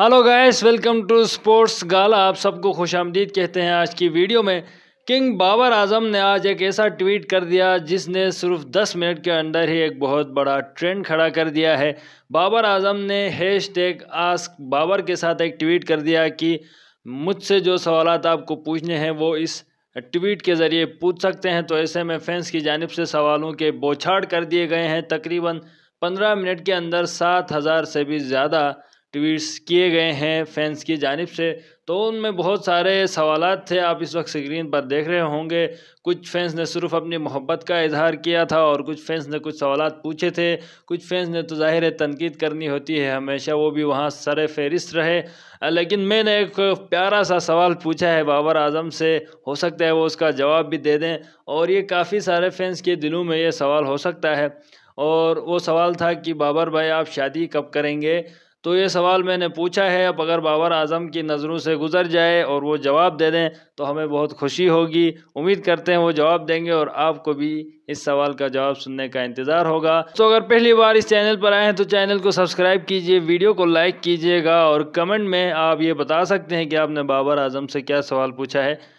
hello guys welcome to sports gala आप सबको खुश आमदीद कहते हैं आज की वीडियो में किंग बाबर आजम ने आज एक ऐसा ट्वीट कर दिया जिसने सिर्फ 10 मिनट के अंदर ही एक बहुत बड़ा ट्रेंड खड़ा कर दिया है बाबर आजम ने हैश टैग आस्क बाबर के साथ एक ट्वीट कर दिया कि मुझसे जो सवाल आपको पूछने हैं वो इस ट्वीट के ज़रिए पूछ सकते हैं तो ऐसे में फैंस की जानब से सवालों के बौछाड़ कर दिए गए हैं तकरीबन पंद्रह मिनट के अंदर सात हज़ार से भी ज़्यादा ट्वीट्स किए गए हैं फैंस की जानब से तो उनमें बहुत सारे सवाल थे आप इस वक्त स्क्रीन पर देख रहे होंगे कुछ फैंस ने सिर्फ अपनी मोहब्बत का इजहार किया था और कुछ फैंस ने कुछ सवाल पूछे थे कुछ फैंस ने तो ज़ाहिर है तनकीद करनी होती है हमेशा वो भी वहाँ सर फहरिस्त रहे लेकिन मैंने एक प्यारा सा सवाल पूछा है बाबर आजम से हो सकता है वो उसका जवाब भी दे दें और ये काफ़ी सारे फैंस के दिलों में ये सवाल हो सकता है और वो सवाल था कि बाबर भाई आप शादी कब करेंगे तो ये सवाल मैंने पूछा है अब अगर बाबर आजम की नज़रों से गुजर जाए और वो जवाब दे दें तो हमें बहुत खुशी होगी उम्मीद करते हैं वो जवाब देंगे और आपको भी इस सवाल का जवाब सुनने का इंतज़ार होगा तो अगर पहली बार इस चैनल पर आए हैं तो चैनल को सब्सक्राइब कीजिए वीडियो को लाइक कीजिएगा और कमेंट में आप ये बता सकते हैं कि आपने बाबर आजम से क्या सवाल पूछा है